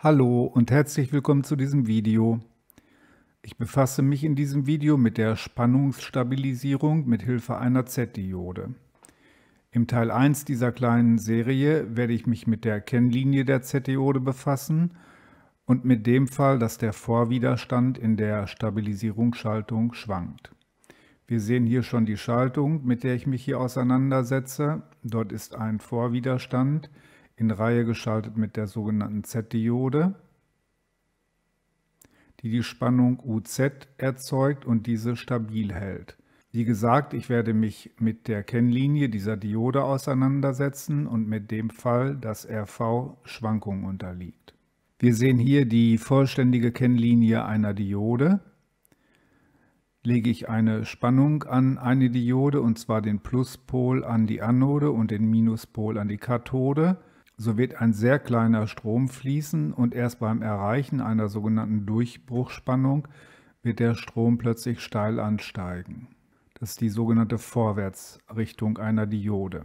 Hallo und herzlich willkommen zu diesem Video. Ich befasse mich in diesem Video mit der Spannungsstabilisierung mit Hilfe einer Z-Diode. Im Teil 1 dieser kleinen Serie werde ich mich mit der Kennlinie der Z-Diode befassen und mit dem Fall, dass der Vorwiderstand in der Stabilisierungsschaltung schwankt. Wir sehen hier schon die Schaltung, mit der ich mich hier auseinandersetze. Dort ist ein Vorwiderstand, in Reihe geschaltet mit der sogenannten Z-Diode, die die Spannung UZ erzeugt und diese stabil hält. Wie gesagt, ich werde mich mit der Kennlinie dieser Diode auseinandersetzen und mit dem Fall, dass RV Schwankungen unterliegt. Wir sehen hier die vollständige Kennlinie einer Diode. Lege ich eine Spannung an eine Diode, und zwar den Pluspol an die Anode und den Minuspol an die Kathode, so wird ein sehr kleiner Strom fließen und erst beim Erreichen einer sogenannten Durchbruchspannung wird der Strom plötzlich steil ansteigen. Das ist die sogenannte Vorwärtsrichtung einer Diode.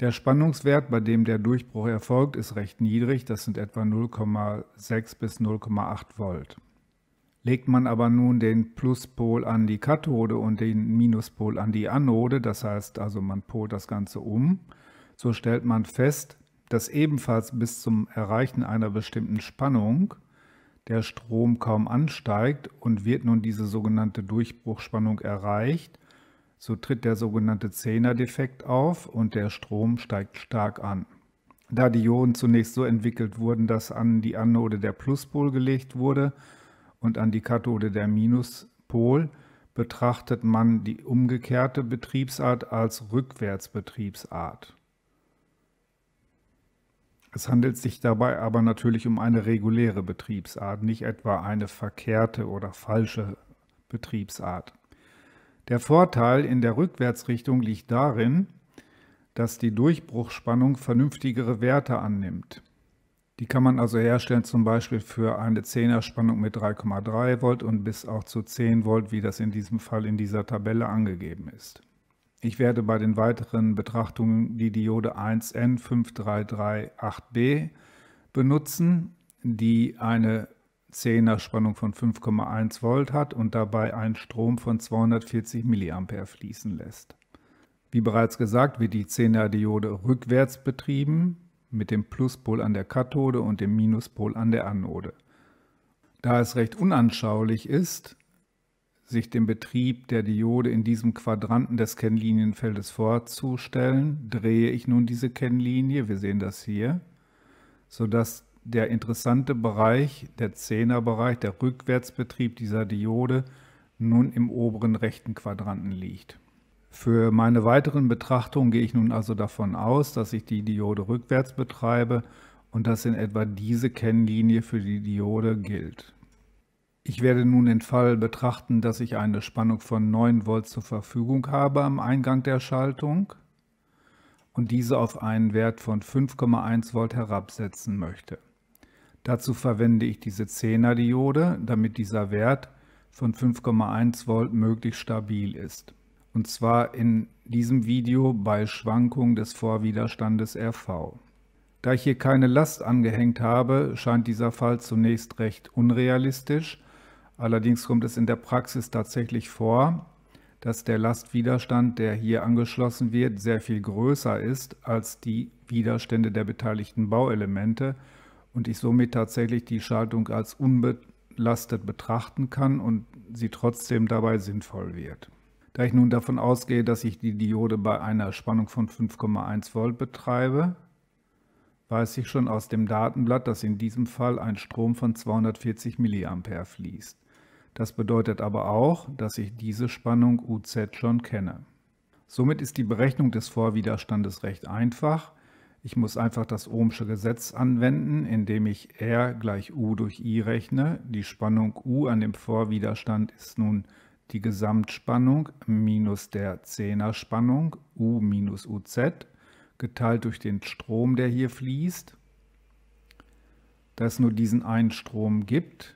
Der Spannungswert, bei dem der Durchbruch erfolgt, ist recht niedrig, das sind etwa 0,6 bis 0,8 Volt. Legt man aber nun den Pluspol an die Kathode und den Minuspol an die Anode, das heißt also man polt das Ganze um, so stellt man fest, dass ebenfalls bis zum Erreichen einer bestimmten Spannung der Strom kaum ansteigt und wird nun diese sogenannte Durchbruchspannung erreicht, so tritt der sogenannte Zehner-Defekt auf und der Strom steigt stark an. Da die Ionen zunächst so entwickelt wurden, dass an die Anode der Pluspol gelegt wurde und an die Kathode der Minuspol, betrachtet man die umgekehrte Betriebsart als Rückwärtsbetriebsart. Es handelt sich dabei aber natürlich um eine reguläre Betriebsart, nicht etwa eine verkehrte oder falsche Betriebsart. Der Vorteil in der Rückwärtsrichtung liegt darin, dass die Durchbruchspannung vernünftigere Werte annimmt. Die kann man also herstellen zum Beispiel für eine 10er Spannung mit 3,3 Volt und bis auch zu 10 Volt, wie das in diesem Fall in dieser Tabelle angegeben ist. Ich werde bei den weiteren Betrachtungen die Diode 1N5338b benutzen, die eine 10er Spannung von 5,1 Volt hat und dabei einen Strom von 240 mA fließen lässt. Wie bereits gesagt, wird die 10er Diode rückwärts betrieben mit dem Pluspol an der Kathode und dem Minuspol an der Anode. Da es recht unanschaulich ist, sich dem Betrieb der Diode in diesem Quadranten des Kennlinienfeldes vorzustellen, drehe ich nun diese Kennlinie, wir sehen das hier, sodass der interessante Bereich, der Zehnerbereich, der Rückwärtsbetrieb dieser Diode nun im oberen rechten Quadranten liegt. Für meine weiteren Betrachtungen gehe ich nun also davon aus, dass ich die Diode rückwärts betreibe und dass in etwa diese Kennlinie für die Diode gilt. Ich werde nun den Fall betrachten, dass ich eine Spannung von 9 Volt zur Verfügung habe am Eingang der Schaltung und diese auf einen Wert von 5,1 Volt herabsetzen möchte. Dazu verwende ich diese 10er Diode, damit dieser Wert von 5,1 Volt möglichst stabil ist. Und zwar in diesem Video bei Schwankung des Vorwiderstandes RV. Da ich hier keine Last angehängt habe, scheint dieser Fall zunächst recht unrealistisch, Allerdings kommt es in der Praxis tatsächlich vor, dass der Lastwiderstand, der hier angeschlossen wird, sehr viel größer ist als die Widerstände der beteiligten Bauelemente und ich somit tatsächlich die Schaltung als unbelastet betrachten kann und sie trotzdem dabei sinnvoll wird. Da ich nun davon ausgehe, dass ich die Diode bei einer Spannung von 5,1 Volt betreibe, weiß ich schon aus dem Datenblatt, dass in diesem Fall ein Strom von 240 mA fließt. Das bedeutet aber auch, dass ich diese Spannung UZ schon kenne. Somit ist die Berechnung des Vorwiderstandes recht einfach. Ich muss einfach das Ohmsche Gesetz anwenden, indem ich R gleich U durch I rechne. Die Spannung U an dem Vorwiderstand ist nun die Gesamtspannung minus der Zehnerspannung U minus UZ geteilt durch den Strom, der hier fließt. Da es nur diesen einen Strom gibt,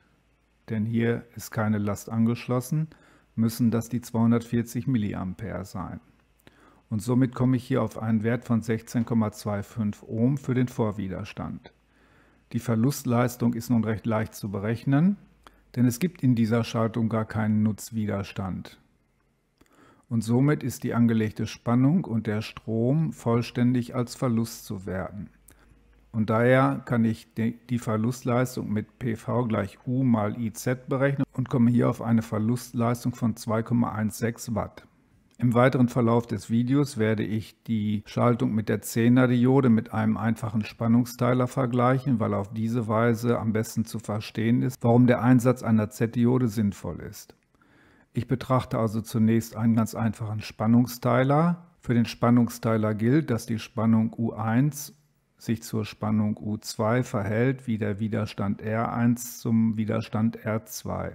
denn hier ist keine Last angeschlossen, müssen das die 240 mA sein. Und somit komme ich hier auf einen Wert von 16,25 Ohm für den Vorwiderstand. Die Verlustleistung ist nun recht leicht zu berechnen, denn es gibt in dieser Schaltung gar keinen Nutzwiderstand. Und somit ist die angelegte Spannung und der Strom vollständig als Verlust zu werten. Und daher kann ich die Verlustleistung mit PV gleich U mal IZ berechnen und komme hier auf eine Verlustleistung von 2,16 Watt. Im weiteren Verlauf des Videos werde ich die Schaltung mit der 10er Diode mit einem einfachen Spannungsteiler vergleichen, weil auf diese Weise am besten zu verstehen ist, warum der Einsatz einer Z-Diode sinnvoll ist. Ich betrachte also zunächst einen ganz einfachen Spannungsteiler. Für den Spannungsteiler gilt, dass die Spannung U1 sich zur Spannung U2 verhält wie der Widerstand R1 zum Widerstand R2.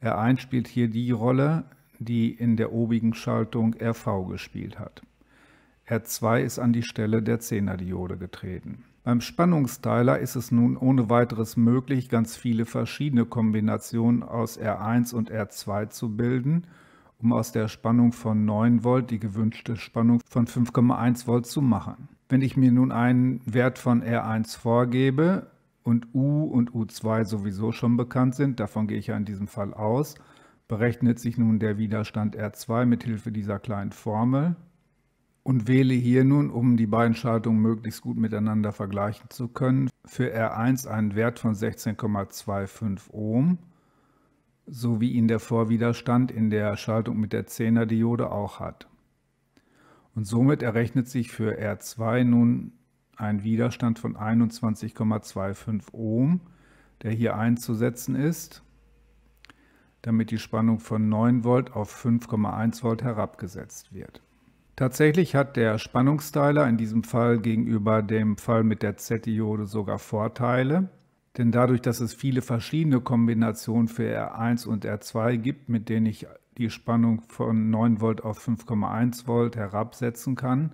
R1 spielt hier die Rolle, die in der obigen Schaltung RV gespielt hat. R2 ist an die Stelle der 10er Diode getreten. Beim Spannungsteiler ist es nun ohne weiteres möglich, ganz viele verschiedene Kombinationen aus R1 und R2 zu bilden, um aus der Spannung von 9 Volt die gewünschte Spannung von 5,1 Volt zu machen. Wenn ich mir nun einen Wert von R1 vorgebe und U und U2 sowieso schon bekannt sind, davon gehe ich ja in diesem Fall aus, berechnet sich nun der Widerstand R2 mit Hilfe dieser kleinen Formel und wähle hier nun, um die beiden Schaltungen möglichst gut miteinander vergleichen zu können, für R1 einen Wert von 16,25 Ohm, so wie ihn der Vorwiderstand in der Schaltung mit der 10er Diode auch hat. Und somit errechnet sich für R2 nun ein Widerstand von 21,25 Ohm, der hier einzusetzen ist, damit die Spannung von 9 Volt auf 5,1 Volt herabgesetzt wird. Tatsächlich hat der Spannungsteiler in diesem Fall gegenüber dem Fall mit der Z-Diode sogar Vorteile, denn dadurch, dass es viele verschiedene Kombinationen für R1 und R2 gibt, mit denen ich die Spannung von 9 Volt auf 5,1 Volt herabsetzen kann,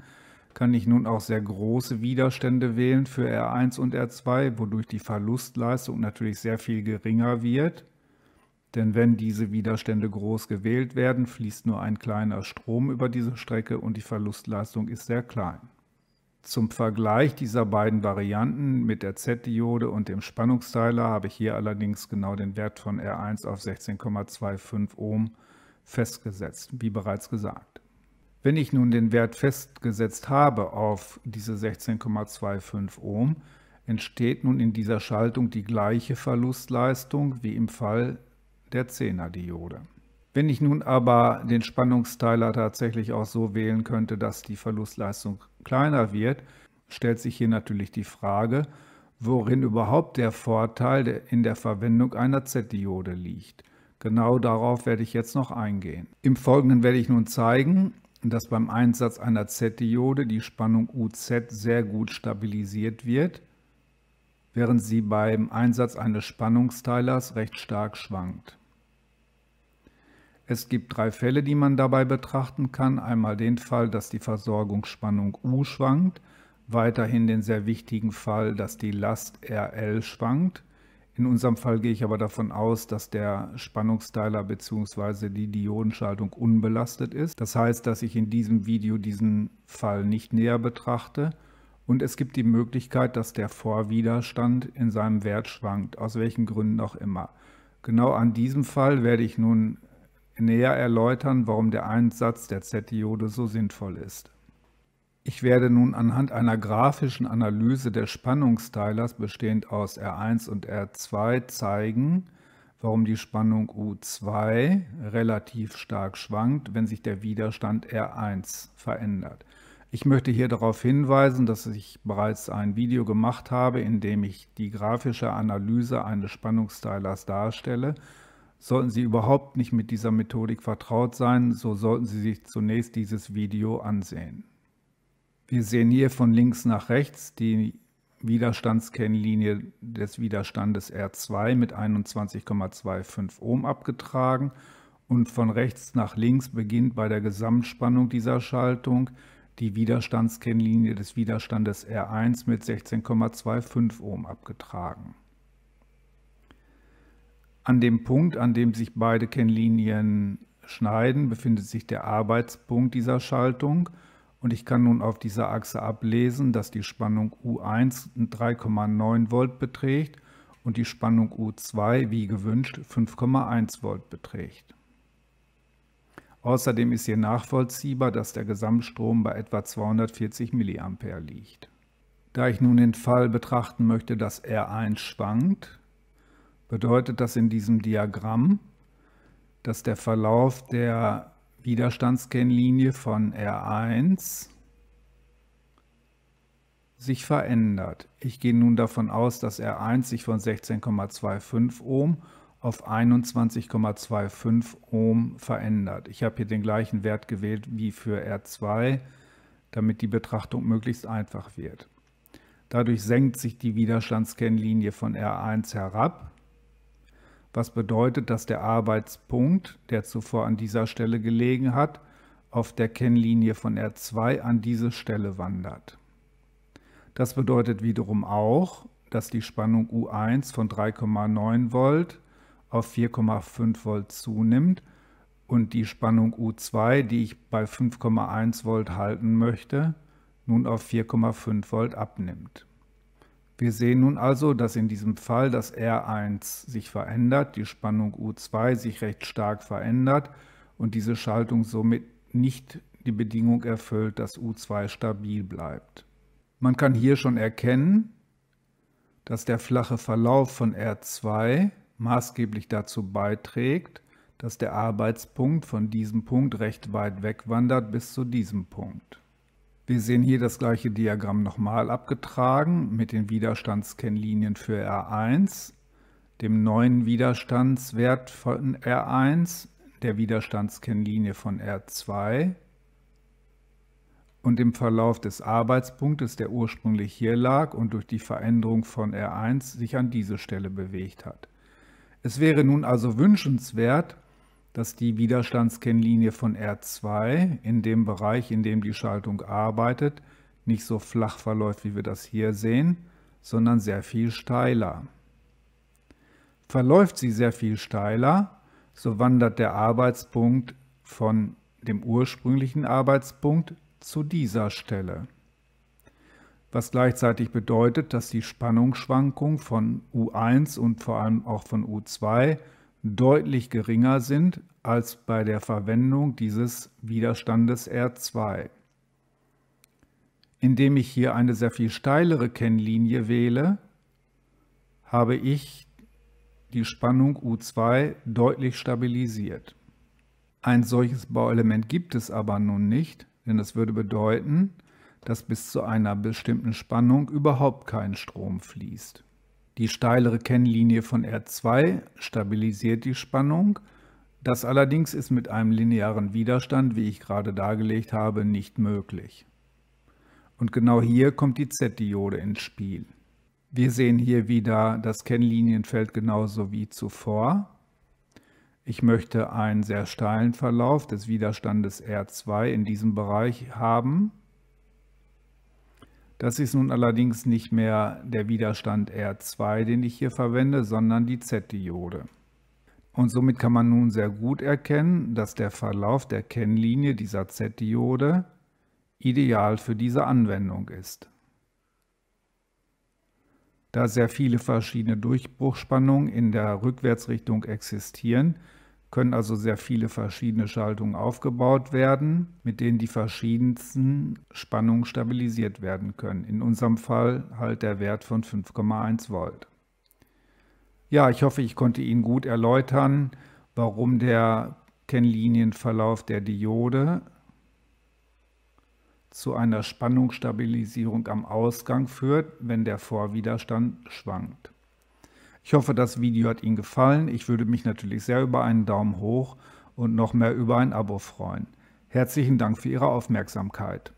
kann ich nun auch sehr große Widerstände wählen für R1 und R2, wodurch die Verlustleistung natürlich sehr viel geringer wird. Denn wenn diese Widerstände groß gewählt werden, fließt nur ein kleiner Strom über diese Strecke und die Verlustleistung ist sehr klein. Zum Vergleich dieser beiden Varianten mit der Z-Diode und dem Spannungsteiler habe ich hier allerdings genau den Wert von R1 auf 16,25 Ohm festgesetzt, wie bereits gesagt. Wenn ich nun den Wert festgesetzt habe auf diese 16,25 Ohm, entsteht nun in dieser Schaltung die gleiche Verlustleistung wie im Fall der 10er Diode. Wenn ich nun aber den Spannungsteiler tatsächlich auch so wählen könnte, dass die Verlustleistung kleiner wird, stellt sich hier natürlich die Frage, worin überhaupt der Vorteil in der Verwendung einer Z-Diode liegt. Genau darauf werde ich jetzt noch eingehen. Im Folgenden werde ich nun zeigen, dass beim Einsatz einer Z-Diode die Spannung UZ sehr gut stabilisiert wird, während sie beim Einsatz eines Spannungsteilers recht stark schwankt. Es gibt drei Fälle, die man dabei betrachten kann. Einmal den Fall, dass die Versorgungsspannung U schwankt, weiterhin den sehr wichtigen Fall, dass die Last RL schwankt in unserem Fall gehe ich aber davon aus, dass der Spannungsteiler bzw. die Diodenschaltung unbelastet ist. Das heißt, dass ich in diesem Video diesen Fall nicht näher betrachte. Und es gibt die Möglichkeit, dass der Vorwiderstand in seinem Wert schwankt, aus welchen Gründen auch immer. Genau an diesem Fall werde ich nun näher erläutern, warum der Einsatz der Z-Diode so sinnvoll ist. Ich werde nun anhand einer grafischen Analyse der Spannungsteilers bestehend aus R1 und R2 zeigen, warum die Spannung U2 relativ stark schwankt, wenn sich der Widerstand R1 verändert. Ich möchte hier darauf hinweisen, dass ich bereits ein Video gemacht habe, in dem ich die grafische Analyse eines Spannungsteilers darstelle. Sollten Sie überhaupt nicht mit dieser Methodik vertraut sein, so sollten Sie sich zunächst dieses Video ansehen. Wir sehen hier von links nach rechts die Widerstandskennlinie des Widerstandes R2 mit 21,25 Ohm abgetragen und von rechts nach links beginnt bei der Gesamtspannung dieser Schaltung die Widerstandskennlinie des Widerstandes R1 mit 16,25 Ohm abgetragen. An dem Punkt, an dem sich beide Kennlinien schneiden, befindet sich der Arbeitspunkt dieser Schaltung und ich kann nun auf dieser Achse ablesen, dass die Spannung U1 3,9 Volt beträgt und die Spannung U2 wie gewünscht 5,1 Volt beträgt. Außerdem ist hier nachvollziehbar, dass der Gesamtstrom bei etwa 240 mA liegt. Da ich nun den Fall betrachten möchte, dass R1 schwankt, bedeutet das in diesem Diagramm, dass der Verlauf der Widerstandskennlinie von R1 sich verändert. Ich gehe nun davon aus, dass R1 sich von 16,25 Ohm auf 21,25 Ohm verändert. Ich habe hier den gleichen Wert gewählt wie für R2, damit die Betrachtung möglichst einfach wird. Dadurch senkt sich die Widerstandskennlinie von R1 herab was bedeutet, dass der Arbeitspunkt, der zuvor an dieser Stelle gelegen hat, auf der Kennlinie von R2 an diese Stelle wandert. Das bedeutet wiederum auch, dass die Spannung U1 von 3,9 Volt auf 4,5 Volt zunimmt und die Spannung U2, die ich bei 5,1 Volt halten möchte, nun auf 4,5 Volt abnimmt. Wir sehen nun also, dass in diesem Fall das R1 sich verändert, die Spannung U2 sich recht stark verändert und diese Schaltung somit nicht die Bedingung erfüllt, dass U2 stabil bleibt. Man kann hier schon erkennen, dass der flache Verlauf von R2 maßgeblich dazu beiträgt, dass der Arbeitspunkt von diesem Punkt recht weit wegwandert bis zu diesem Punkt. Wir sehen hier das gleiche Diagramm nochmal abgetragen mit den Widerstandskennlinien für R1, dem neuen Widerstandswert von R1, der Widerstandskennlinie von R2 und dem Verlauf des Arbeitspunktes, der ursprünglich hier lag und durch die Veränderung von R1 sich an diese Stelle bewegt hat. Es wäre nun also wünschenswert, dass die Widerstandskennlinie von R2 in dem Bereich, in dem die Schaltung arbeitet, nicht so flach verläuft, wie wir das hier sehen, sondern sehr viel steiler. Verläuft sie sehr viel steiler, so wandert der Arbeitspunkt von dem ursprünglichen Arbeitspunkt zu dieser Stelle. Was gleichzeitig bedeutet, dass die Spannungsschwankung von U1 und vor allem auch von U2 deutlich geringer sind als bei der Verwendung dieses Widerstandes R2. Indem ich hier eine sehr viel steilere Kennlinie wähle, habe ich die Spannung U2 deutlich stabilisiert. Ein solches Bauelement gibt es aber nun nicht, denn das würde bedeuten, dass bis zu einer bestimmten Spannung überhaupt kein Strom fließt. Die steilere Kennlinie von R2 stabilisiert die Spannung. Das allerdings ist mit einem linearen Widerstand, wie ich gerade dargelegt habe, nicht möglich. Und genau hier kommt die Z-Diode ins Spiel. Wir sehen hier wieder das Kennlinienfeld genauso wie zuvor. Ich möchte einen sehr steilen Verlauf des Widerstandes R2 in diesem Bereich haben. Das ist nun allerdings nicht mehr der Widerstand R2, den ich hier verwende, sondern die Z-Diode. Und somit kann man nun sehr gut erkennen, dass der Verlauf der Kennlinie dieser Z-Diode ideal für diese Anwendung ist. Da sehr viele verschiedene Durchbruchspannungen in der Rückwärtsrichtung existieren, können also sehr viele verschiedene Schaltungen aufgebaut werden, mit denen die verschiedensten Spannungen stabilisiert werden können. In unserem Fall halt der Wert von 5,1 Volt. Ja, ich hoffe, ich konnte Ihnen gut erläutern, warum der Kennlinienverlauf der Diode zu einer Spannungsstabilisierung am Ausgang führt, wenn der Vorwiderstand schwankt. Ich hoffe, das Video hat Ihnen gefallen. Ich würde mich natürlich sehr über einen Daumen hoch und noch mehr über ein Abo freuen. Herzlichen Dank für Ihre Aufmerksamkeit.